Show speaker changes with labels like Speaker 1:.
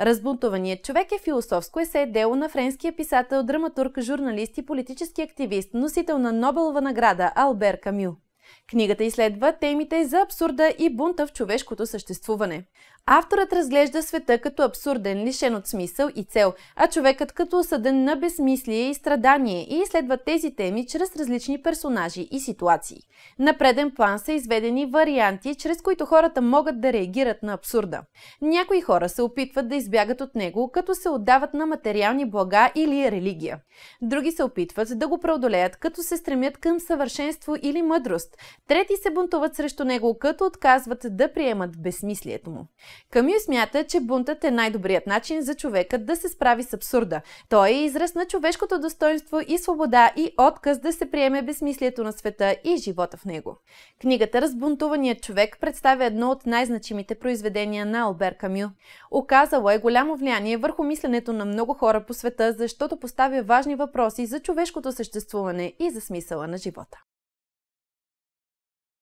Speaker 1: Разбунтуваният човек е философско есе дело на френския писател, драматург, журналист и политически активист, носител на Нобелова награда Албер Камю. Книгата изследва темите за абсурда и бунта в човешкото съществуване. Авторът разглежда света като абсурден, лишен от смисъл и цел, а човекът като осъден на безмислие и страдание и изследва тези теми чрез различни персонажи и ситуации. На преден план са изведени варианти, чрез които хората могат да реагират на абсурда. Някои хора се опитват да избягат от него, като се отдават на материални блага или религия. Други се опитват да го преодолеят, като се стремят към съвършенство или мъдрост. Трети се бунтуват срещу него, като отказват да приемат безсмислието му. Камю смята, че бунтът е най-добрият начин за човека да се справи с абсурда. Той е израз на човешкото достоинство и свобода и отказ да се приеме безсмислието на света и живота в него. Книгата Разбунтуваният човек представя едно от най-значимите произведения на Албер Камю. Оказало е голямо влияние върху мисленето на много хора по света, защото поставя важни въпроси за човешкото съществуване и за смисъла на живота.